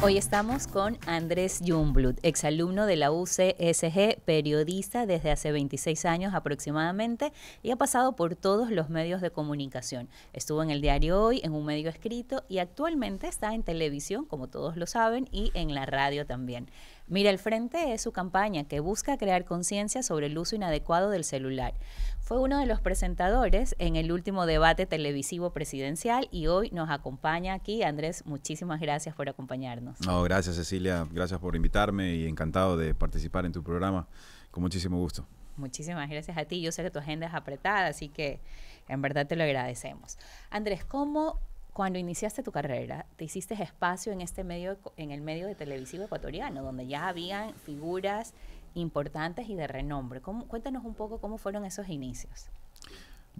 Hoy estamos con Andrés Jumblut, exalumno de la UCSG, periodista desde hace 26 años aproximadamente y ha pasado por todos los medios de comunicación. Estuvo en el diario Hoy, en un medio escrito y actualmente está en televisión, como todos lo saben, y en la radio también. Mira el Frente es su campaña que busca crear conciencia sobre el uso inadecuado del celular. Fue uno de los presentadores en el último debate televisivo presidencial y hoy nos acompaña aquí. Andrés, muchísimas gracias por acompañarnos. No, gracias Cecilia, gracias por invitarme y encantado de participar en tu programa. Con muchísimo gusto. Muchísimas gracias a ti. Yo sé que tu agenda es apretada, así que en verdad te lo agradecemos. Andrés, ¿cómo cuando iniciaste tu carrera, te hiciste espacio en este medio, en el medio de televisivo ecuatoriano, donde ya habían figuras importantes y de renombre. cuéntanos un poco cómo fueron esos inicios.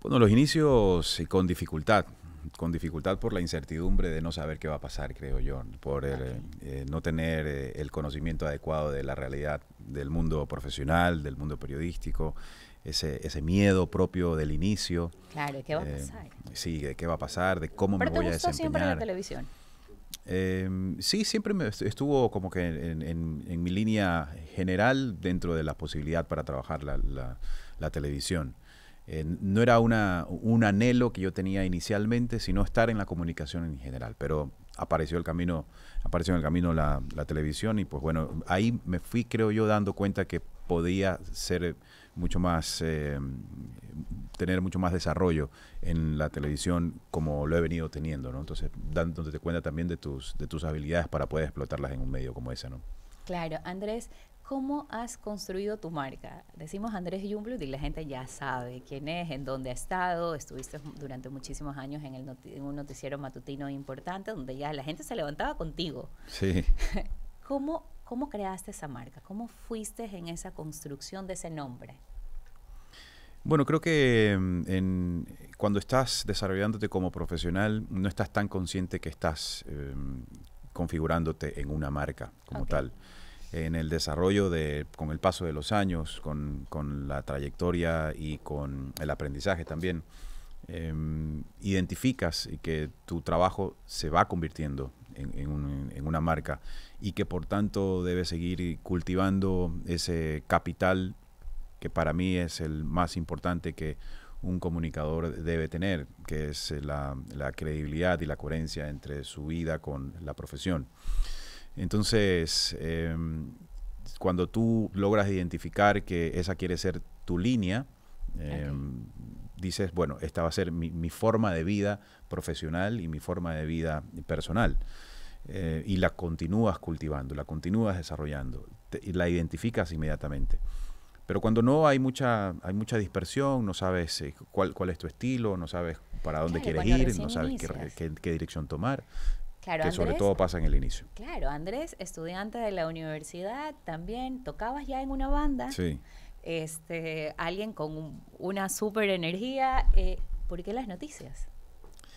Bueno, los inicios eh, con dificultad, con dificultad por la incertidumbre de no saber qué va a pasar, creo yo, por eh, no tener eh, el conocimiento adecuado de la realidad del mundo profesional, del mundo periodístico ese, ese miedo propio del inicio. Claro, ¿qué va a eh, pasar? sí, de qué va a pasar, de cómo me voy a desempeñar. siempre la televisión? Em, sí, siempre me estuvo como que en, mi línea general dentro de la posibilidad para trabajar la, televisión. Eh, no era una, un anhelo que yo tenía inicialmente, sino estar en la comunicación en general. Pero apareció el camino, apareció en el camino la, la televisión y pues bueno, ahí me fui, creo yo, dando cuenta que podía ser eh, mucho más, eh, tener mucho más desarrollo en la televisión como lo he venido teniendo, ¿no? Entonces, dándote cuenta también de tus, de tus habilidades para poder explotarlas en un medio como ese, ¿no? Claro, Andrés, ¿cómo has construido tu marca? Decimos Andrés Jumblut y la gente ya sabe quién es, en dónde ha estado. Estuviste durante muchísimos años en, el en un noticiero matutino importante donde ya la gente se levantaba contigo. Sí. ¿Cómo ¿Cómo creaste esa marca? ¿Cómo fuiste en esa construcción de ese nombre? Bueno, creo que mm, cuando estás desarrollándote como profesional, no estás tan consciente que estás em, configurándote en una marca como tal. En el desarrollo de, con el paso de los años, con, la trayectoria y con el aprendizaje también, eh, identificas que tu trabajo se va convirtiendo en, una marca y que por tanto debe seguir cultivando ese capital que para mí es el más importante que un comunicador debe tener, que es la, credibilidad y la coherencia entre su vida con la profesión. Entonces, em, cuando tú logras identificar que esa quiere ser tu línea, eh, dices, bueno, esta va a ser mi, forma de vida profesional y mi forma de vida personal. Eh, y la continúas cultivando, la continúas desarrollando, y la identificas inmediatamente. Pero cuando no hay mucha, hay mucha dispersión, no sabes eh, cuál, cuál es tu estilo, no sabes para dónde quieres ir, no sabes qué, qué, dirección tomar. Claro, que sobre todo pasa en el inicio. Claro, Andrés, estudiante de la universidad, también tocabas ya en una banda. Sí este, alguien con una super energía. Eh, ¿Por qué las noticias?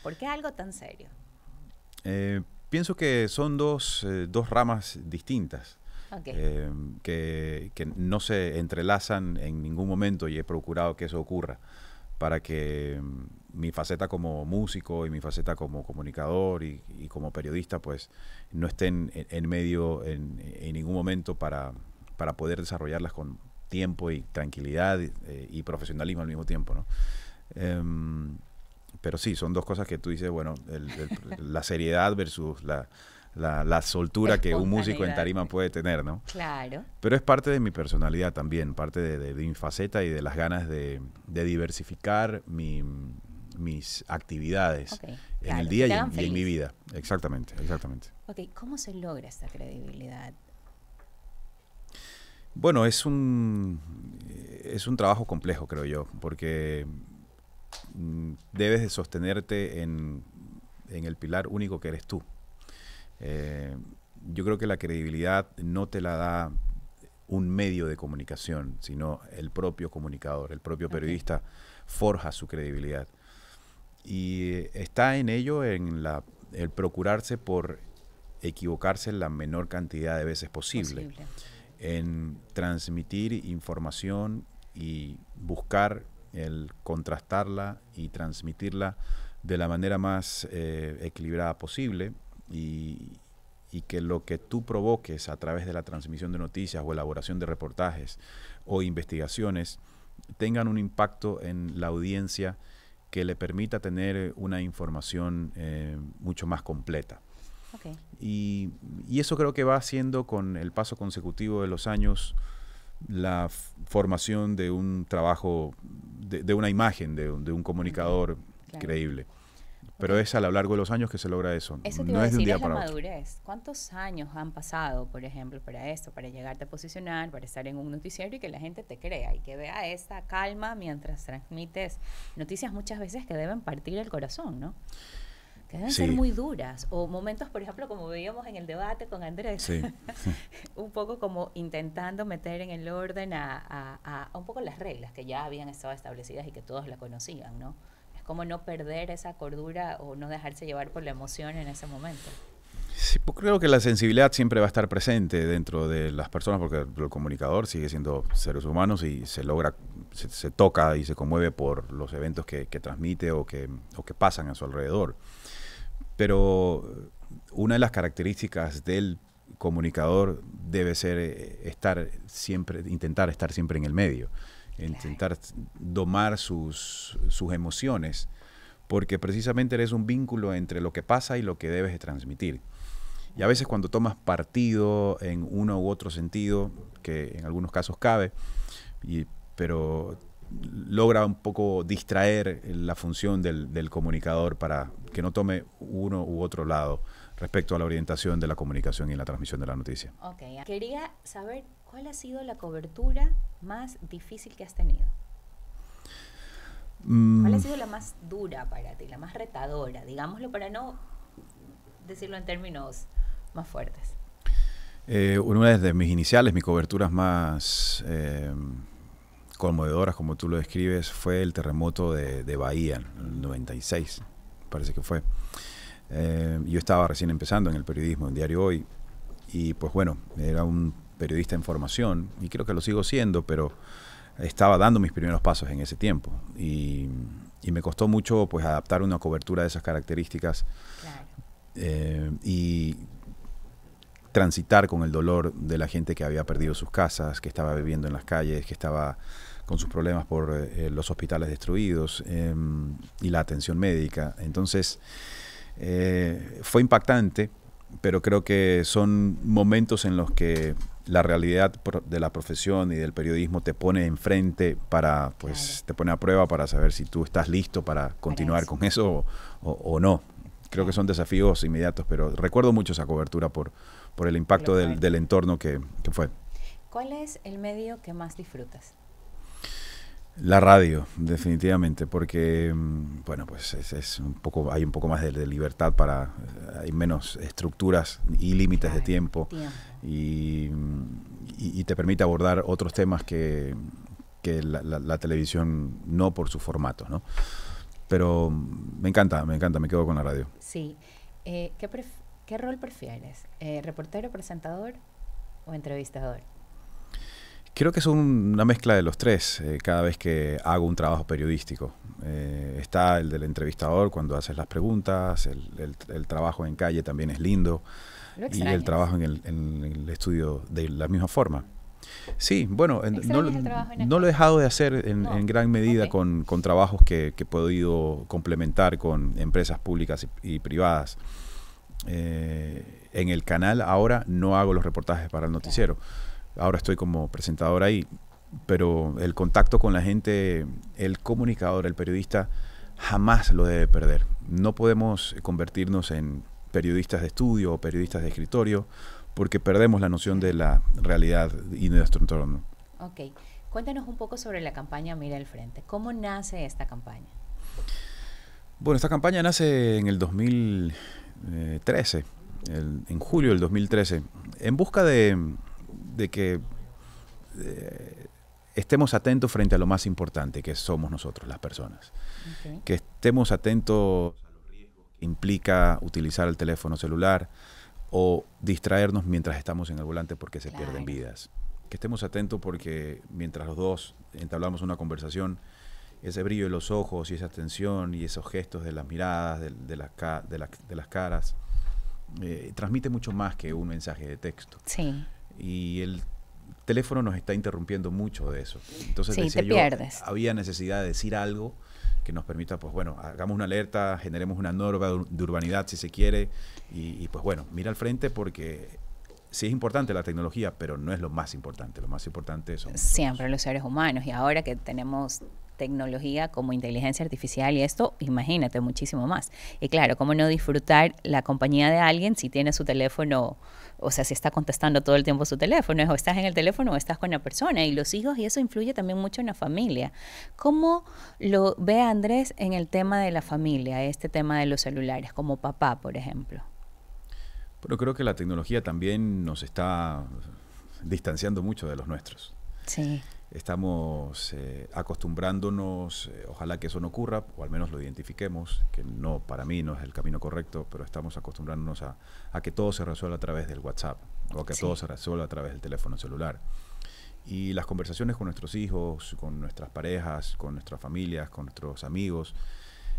¿Por qué algo tan serio? Eh, pienso que son dos, eh, ramas distintas. que, no se entrelazan en ningún momento y he procurado que eso ocurra para que mm, mi faceta como músico y mi faceta como comunicador y, como periodista pues no estén en, medio en, ningún momento para, para poder desarrollarlas con, tiempo y tranquilidad eh, y profesionalismo al mismo tiempo, ¿no? Em, pero sí, son dos cosas que tú dices, bueno, la seriedad versus la, la, soltura que un músico en tarima puede tener, ¿no? Claro. Pero es parte de mi personalidad también, parte de, mi faceta y de las ganas de, diversificar mis actividades en el día y en, mi vida. Exactamente, exactamente. Ok, ¿cómo se logra esta credibilidad? Bueno, es un, es un trabajo complejo, creo yo, porque mm, debes de sostenerte en, el pilar único que eres tú. Eh, yo creo que la credibilidad no te la da un medio de comunicación, sino el propio comunicador, el propio periodista forja su credibilidad. Y está en ello en la, el procurarse por equivocarse la menor cantidad de veces posible en transmitir información y buscar el contrastarla y transmitirla de la manera más eh, equilibrada posible y, que lo que tú provoques a través de la transmisión de noticias o elaboración de reportajes o investigaciones tengan un impacto en la audiencia que le permita tener una información eh, mucho más completa. Y, y, eso creo que va haciendo con el paso consecutivo de los años la formación de un trabajo, de, una imagen, de, un comunicador creíble. Pero es a lo largo de los años que se logra eso. Eso te es madurez. ¿Cuántos años han pasado, por ejemplo, para esto, para llegarte a posicionar, para estar en un noticiero y que la gente te crea y que vea esa calma mientras transmites noticias muchas veces que deben partir el corazón, ¿no? que deben ser muy duras, o momentos, por ejemplo, como veíamos en el debate con Andrés, sí. un poco como intentando meter en el orden a, a, a, un poco las reglas que ya habían estado establecidas y que todos la conocían, ¿no? Es como no perder esa cordura o no dejarse llevar por la emoción en ese momento. Sí, pues creo que la sensibilidad siempre va a estar presente dentro de las personas porque el comunicador sigue siendo seres humanos y se logra se, toca y se conmueve por los eventos que, transmite o que, o que pasan a su alrededor. Pero eh, una de las características del comunicador debe ser eh, estar siempre, intentar estar siempre en el medio, intentar domar sus, sus emociones, porque precisamente eres un vínculo entre lo que pasa y lo que debes transmitir. Y a veces cuando tomas partido en uno u otro sentido, que en algunos casos cabe, y pero logra un poco distraer la función del, comunicador para que no tome uno u otro lado respecto a la orientación de la comunicación y la transmisión de la noticia. Ok, quería saber cuál ha sido la cobertura más difícil que has tenido. Mm. ¿Cuál ha sido la más dura para ti, la más retadora, digámoslo para no decirlo en términos más fuertes? Eh, una de mis iniciales, mis coberturas más... Eh, conmovedoras, como tú lo describes, fue el terremoto de, Bahía, en el 96, parece que fue. Eh, yo estaba recién empezando en el periodismo, en Diario Hoy, y pues bueno, era un periodista en formación, y creo que lo sigo siendo, pero estaba dando mis primeros pasos en ese tiempo. Y, me costó mucho pues adaptar una cobertura de esas características. Claro. Eh, y transitar con el dolor de la gente que había perdido sus casas, que estaba viviendo en las calles, que estaba con sus problemas por eh, los hospitales destruidos em, y la atención médica. Entonces, eh, fue impactante, pero creo que son momentos en los que la realidad de la profesión y del periodismo te pone enfrente para, pues, te pone a prueba para saber si tú estás listo para continuar con eso o no. Creo que son desafíos inmediatos, pero recuerdo mucho esa cobertura por, por el impacto del, del, entorno que, fue. ¿Cuál es el medio que más disfrutas? La radio, definitivamente, porque mm, bueno, pues es, un poco, hay un poco más de, libertad para, eh, hay menos estructuras y límites de tiempo, Y, te permite abordar otros temas que, que la, televisión no por su formato, ¿no? Pero me encanta, me encanta, me quedo con la radio. Sí. Eh, ¿qué, prefieres? ¿Qué rol prefieres? Eh, ¿Reportero, presentador o entrevistador? Creo que es una mezcla de los tres eh, cada vez que hago un trabajo periodístico. Eh, está el del entrevistador cuando haces las preguntas, el, trabajo en calle también es lindo y el trabajo en el, estudio de la misma forma. Sí, bueno, no, lo he dejado de hacer en, gran medida con, trabajos que, he podido complementar con empresas públicas y privadas. Eh, en el canal ahora no hago los reportajes para el noticiero. Ahora estoy como presentador ahí, pero el contacto con la gente, el comunicador, el periodista, jamás lo debe perder. No podemos convertirnos en periodistas de estudio o periodistas de escritorio porque perdemos la noción de la realidad y de nuestro entorno. Ok, cuéntanos un poco sobre la campaña Mira el Frente. ¿Cómo nace esta campaña? Bueno, esta campaña nace en el 2000. 13, eh, en julio del 2013, en busca de, que eh, estemos atentos frente a lo más importante que somos nosotros, las personas. Que estemos atentos a los riesgos que implica utilizar el teléfono celular o distraernos mientras estamos en el volante porque se pierden vidas. Que estemos atentos porque mientras los dos entablamos una conversación, ese brillo de los ojos y esa tensión y esos gestos de las miradas, de, las, de, las caras, eh, transmite mucho más que un mensaje de texto. Sí. Y el teléfono nos está interrumpiendo mucho de eso. Entonces decía yo, había necesidad de decir algo que nos permita, pues bueno, hagamos una alerta, generemos una norma de urbanidad si se quiere, y, y pues bueno, mira al frente porque sí es importante la tecnología, pero no es lo más importante. Lo más importante son siempre los seres humanos. Y ahora que tenemos tecnología como inteligencia artificial y esto, imagínate, muchísimo más. Y claro, ¿cómo no disfrutar la compañía de alguien si tiene su teléfono? o sea, si está contestando todo el tiempo su teléfono, o estás en el teléfono o estás con la persona y los hijos, y eso influye también mucho en la familia. ¿Cómo lo ve Andrés en el tema de la familia, este tema de los celulares, como papá, por ejemplo? Bueno, creo que la tecnología también nos está distanciando mucho de los nuestros. Sí estamos eh, acostumbrándonos, eh, ojalá que eso no ocurra, o al menos lo identifiquemos, que no, para mí no es el camino correcto, pero estamos acostumbrándonos a, que todo se resuelva a través del WhatsApp, o que todo se resuelva a través del teléfono celular. Y las conversaciones con nuestros hijos, con nuestras parejas, con nuestras familias, con nuestros amigos,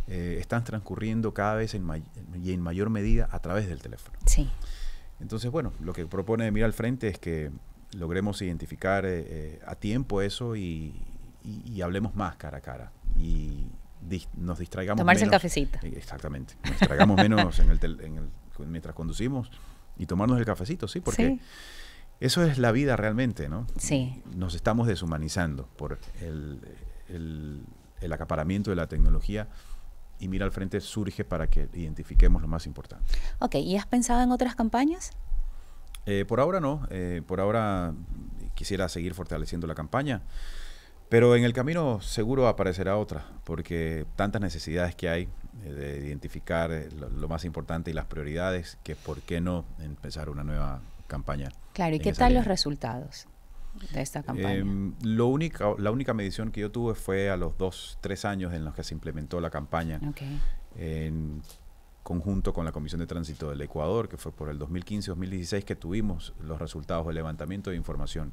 eh, están transcurriendo cada vez y en mayor medida a través del teléfono. Sí. Entonces, bueno, lo que propone Mira al Frente es que logremos identificar eh, eh, a tiempo eso y, hablemos más cara a cara. Y nos distraigamos Tomarse el cafecito. Eh, exactamente. Nos distraigamos menos mientras conducimos y tomarnos el cafecito, sí, porque eso es la vida realmente, ¿no? Sí. Nos estamos deshumanizando por el, acaparamiento de la tecnología y mira al frente surge para que identifiquemos lo más importante. Ok, ¿y has pensado en otras campañas? Eh, por ahora no, eh, por ahora quisiera seguir fortaleciendo la campaña, pero en el camino seguro aparecerá otra, porque tantas necesidades que hay eh, de identificar lo, más importante y las prioridades, que por qué no empezar una nueva campaña. Claro, ¿y qué tal los resultados? de esta em, campaña? lo única, la única medición que yo tuve fue a los dos, tres años en los que se implementó la campaña. Okay conjunto con la Comisión de Tránsito del Ecuador, que fue por el 2015-2016 que tuvimos los resultados del levantamiento de información.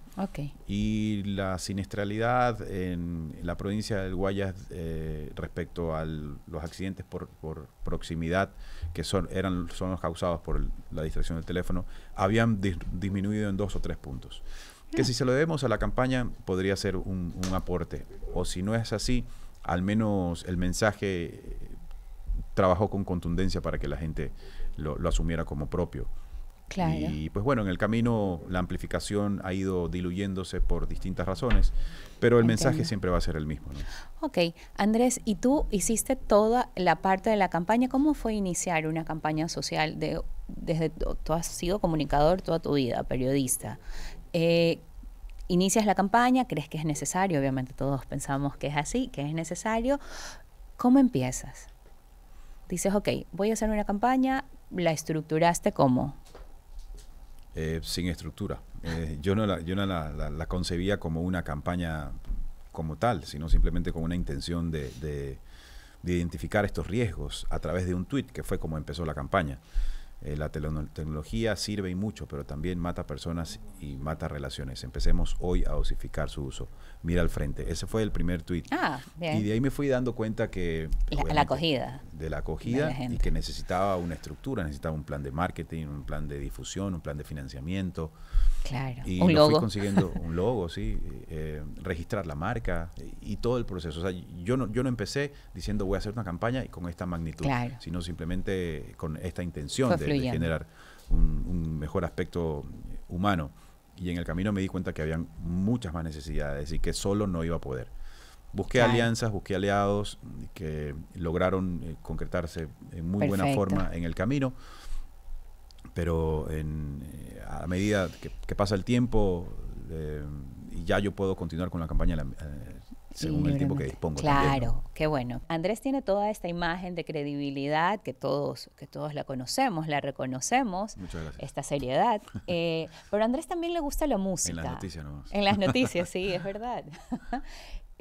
Y la siniestralidad en la provincia del Guayas eh, respecto a los accidentes por, por, proximidad, que son, eran, son los causados por la distracción del teléfono, habían disminuido en dos o tres puntos. Que si se lo debemos a la campaña podría ser un, un aporte, o si no es así, al menos el mensaje trabajó con contundencia para que la gente lo, asumiera como propio. Y pues bueno, en el camino la amplificación ha ido diluyéndose por distintas razones, pero el mensaje siempre va a ser el mismo. Ok, Andrés, ¿y tú hiciste toda la parte de la campaña? ¿Cómo fue iniciar una campaña social? desde Tú has sido comunicador toda tu vida, periodista. Eh, inicias la campaña, crees que es necesario, obviamente todos pensamos que es así, que es necesario. ¿Cómo empiezas? dices, ok, voy a hacer una campaña, ¿la estructuraste cómo? Eh, sin estructura. Eh, yo no, la, yo no la, concebía como una campaña como tal, sino simplemente con una intención de, de identificar estos riesgos a través de un tweet, que fue como empezó la campaña. Eh, la tecnología sirve y mucho, pero también mata personas y mata relaciones. Empecemos hoy a osificar su uso. Mira al frente. Ese fue el primer tuit ah, Y de ahí me fui dando cuenta que... La, la acogida. De la acogida y que necesitaba una estructura, necesitaba un plan de marketing, un plan de difusión, un plan de financiamiento. Claro. Y un fui consiguiendo un logo, sí. Eh, registrar la marca y, todo el proceso. O sea, yo no, yo no empecé diciendo voy a hacer una campaña y con esta magnitud, sino simplemente con esta intención de generar un, mejor aspecto humano. Y en el camino me di cuenta que habían muchas más necesidades y que solo no iba a poder. Busqué alianzas, busqué aliados que lograron eh, concretarse en muy buena forma en el camino, pero eh, a medida que, pasa el tiempo, eh, y ya yo puedo continuar con la campaña la según el tiempo que dispongo. Claro, qué bueno. Andrés tiene toda esta imagen de credibilidad que todos, que todos la conocemos, la reconocemos, esta seriedad. Eh, pero Andrés también le gusta la música. En las noticias, En las noticias, sí, es verdad.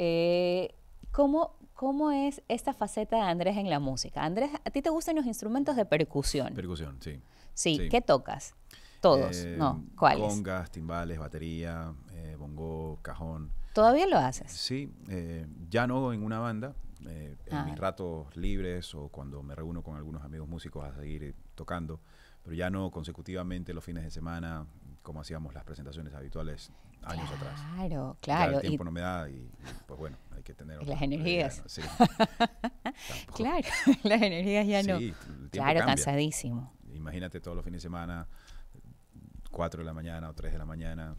Eh, ¿cómo, ¿Cómo es esta faceta de Andrés en la música? Andrés, ¿a ti te gustan los instrumentos de percusión? Percusión, sí. Sí, ¿qué tocas? Todos, eh, ¿no? ¿Cuáles? Congas, timbales, batería, bongo, cajón. ¿Todavía lo haces? Sí, eh, ya no en una banda. Eh, en ah. mis ratos libres o cuando me reúno con algunos amigos músicos a seguir eh, tocando, pero ya no consecutivamente los fines de semana, como hacíamos las presentaciones habituales años atrás. Claro, claro. tiempo no me da y, pues bueno, hay que tener... Las energías. claro, las energías ya no. claro, cansadísimo. Imagínate todos los fines de semana, 4 de la mañana o 3 de la mañana,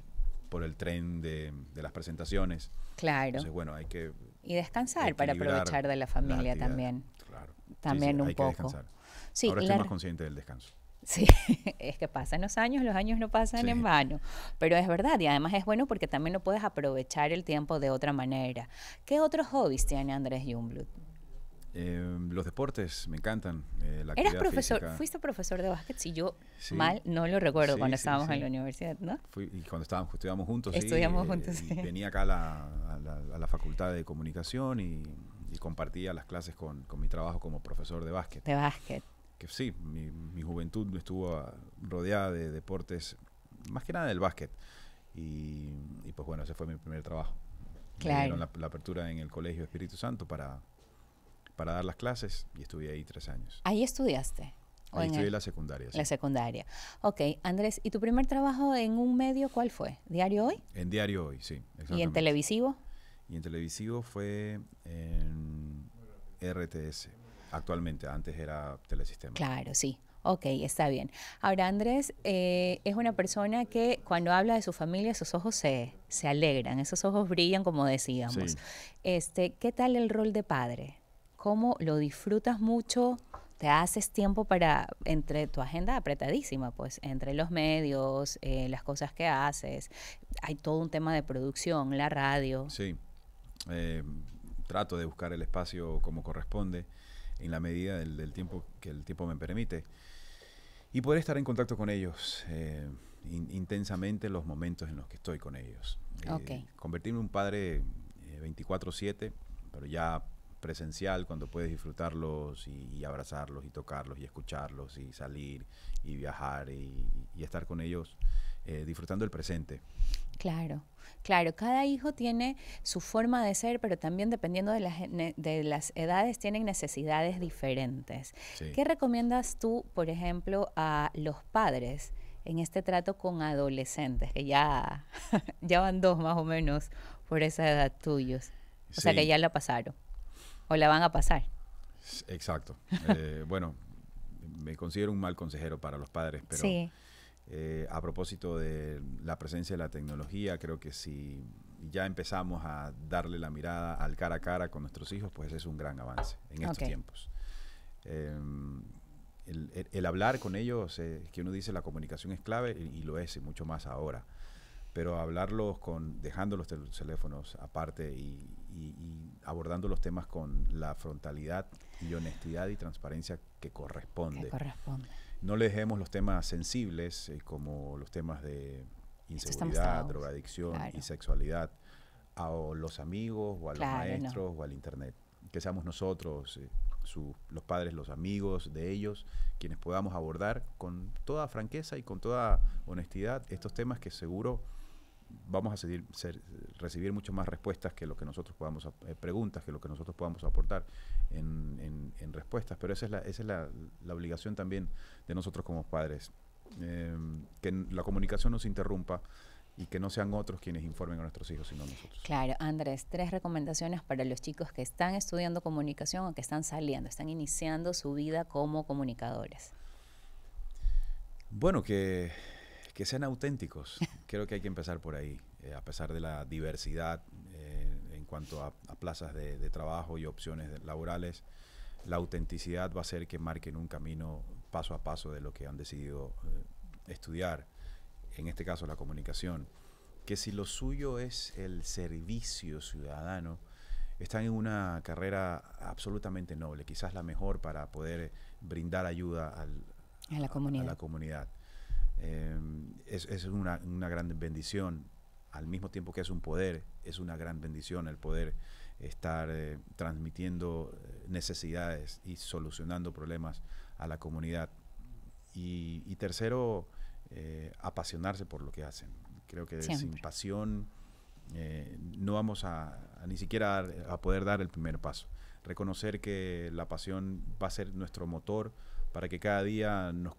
por el tren de, las presentaciones. Claro. Entonces, bueno, hay que... Y descansar para aprovechar de la familia también. Claro. También un poco. Sí, Ahora estoy más consciente del descanso. Sí, es que pasan los años, los años no pasan en vano, pero es verdad y además es bueno porque también no puedes aprovechar el tiempo de otra manera. ¿Qué otros hobbies tiene Andrés Jungblut? Em, los deportes me encantan. Eh, Eras profesor, fuiste profesor de básquet, si yo mal no lo recuerdo cuando estábamos en la universidad, ¿no? y cuando estábamos, estudiamos juntos. Estudiamos eh, juntos. venía acá a la, facultad de comunicación y, compartía las clases con, mi trabajo como profesor de básquet. De básquet. Que sí, mi, mi juventud estuvo ah, rodeada de deportes, más que nada del básquet. Y, pues bueno, ese fue mi primer trabajo. Claro. la apertura en el Colegio Espíritu Santo para para dar las clases y estuve ahí tres años. ¿Ahí estudiaste? ahí en estudié la secundaria. La secundaria. Ok, Andrés, ¿y tu primer trabajo en un medio cuál fue? ¿Diario Hoy? En Diario Hoy, sí. ¿Y en televisivo? Y en televisivo fue en RTS, actualmente, antes era Telesistema. Claro, sí. Ok, está bien. Ahora, Andrés eh, es una persona que cuando habla de su familia, sus ojos se, se alegran, esos ojos brillan, como decíamos. Sí. Este, ¿Qué tal el rol de padre? cómo lo disfrutas mucho, te haces tiempo para, entre tu agenda apretadísima, pues, entre los medios, eh, las cosas que haces, hay todo un tema de producción, la radio. Sí, eh, trato de buscar el espacio como corresponde, en la medida del, tiempo que el tiempo me permite. Y poder estar en contacto con ellos eh, intensamente los momentos en los que estoy con ellos. Convertirme en un padre 24/7, pero ya presencial, cuando puedes disfrutarlos y, abrazarlos y tocarlos y escucharlos y salir y viajar y, estar con ellos eh, disfrutando el presente. Claro, claro, cada hijo tiene su forma de ser, pero también dependiendo de las, de las edades tienen necesidades diferentes. ¿Qué recomiendas tú, por ejemplo, a los padres? en este trato con adolescentes, que ya, ya van dos más o menos por esa edad tuyos. O sea que ya la pasaron o la van a pasar. Exacto. Eh, bueno, me considero un mal consejero para los padres, pero eh, a propósito de la presencia de la tecnología, creo que si ya empezamos a darle la mirada al cara a cara con nuestros hijos, pues es un gran avance en estos tiempos. Em, el, hablar con ellos, eh, que uno dice la comunicación es clave, y, lo es, mucho más ahora pero hablarlos con, dejando los teléfonos aparte y, abordando los temas con la frontalidad y honestidad y transparencia que corresponde. No le dejemos los temas sensibles eh, como los temas de inseguridad, drogadicción y sexualidad a los amigos o a los maestros o al internet. Que seamos nosotros, eh, los padres, los amigos de ellos, quienes podamos abordar con toda franqueza y con toda honestidad estos temas que seguro vamos a seguir, recibir mucho más respuestas que lo que nosotros podamos, eh, preguntas que lo que nosotros podamos aportar en, respuestas, pero esa es, la, obligación también de nosotros como padres, em, que la comunicación no se interrumpa y que no sean otros quienes informen a nuestros hijos, sino nosotros. Claro, Andrés, tres recomendaciones para los chicos que están estudiando comunicación o que están saliendo, están iniciando su vida como comunicadores. Bueno, que que sean auténticos. Creo que hay que empezar por ahí, eh, a pesar de la diversidad eh, en cuanto a, plazas de, trabajo y opciones laborales. La autenticidad va a ser que marquen un camino paso a paso de lo que han decidido eh, estudiar, en este caso la comunicación. Que si lo suyo es el servicio ciudadano, están en una carrera absolutamente noble, quizás la mejor para poder brindar ayuda al, a la comunidad. Eh, es, una, gran bendición. Al mismo tiempo que es un poder, es una gran bendición el poder estar eh, transmitiendo eh, necesidades y solucionando problemas a la comunidad. Y, tercero, apasionarse por lo que hacen. Creo que sin pasión no vamos a, ni siquiera a poder dar el primer paso. Reconocer que la pasión va a ser nuestro motor para que cada día nos,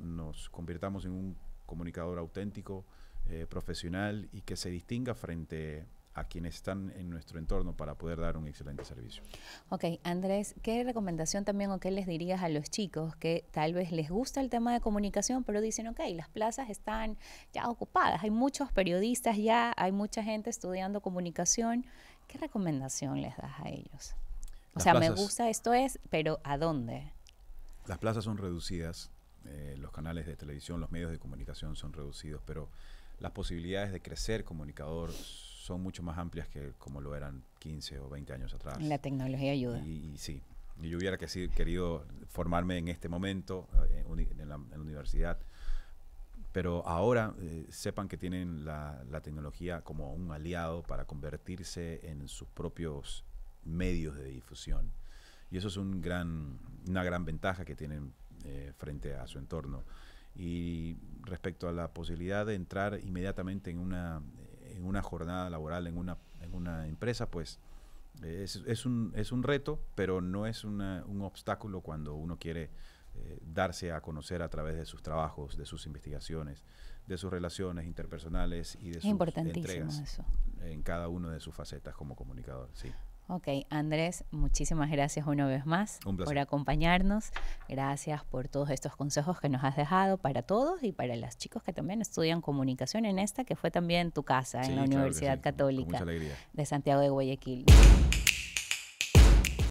nos convirtamos en un comunicador auténtico, eh, profesional y que se distinga frente a quienes están en nuestro entorno para poder dar un excelente servicio. Ok, Andrés, ¿qué recomendación también o qué les dirías a los chicos que tal vez les gusta el tema de comunicación, pero dicen, ok, las plazas están ya ocupadas, hay muchos periodistas ya, hay mucha gente estudiando comunicación, ¿qué recomendación les das a ellos? O sea, me gusta esto es, pero ¿a dónde? las plazas son reducidas, eh, los canales de televisión, los medios de comunicación son reducidos, pero las posibilidades de crecer comunicador son mucho más amplias que como lo eran 15 o 20 años atrás. La tecnología ayuda. Y, y sí, yo hubiera querido formarme en este momento eh, en, la, universidad, pero ahora eh, sepan que tienen la, la tecnología como un aliado para convertirse en sus propios medios de difusión. Y eso es un gran una gran ventaja que tienen eh, frente a su entorno. Y respecto a la posibilidad de entrar inmediatamente en una, en una jornada laboral, en una, en una empresa, pues es, es, un, es un reto, pero no es una, un obstáculo cuando uno quiere eh, darse a conocer a través de sus trabajos, de sus investigaciones, de sus relaciones interpersonales y de sus entregas eso. en cada una de sus facetas como comunicador. Sí. Ok, Andrés, muchísimas gracias una vez más por acompañarnos. Gracias por todos estos consejos que nos has dejado para todos y para los chicos que también estudian comunicación en esta, que fue también tu casa, en la Universidad Católica de Santiago de Guayaquil.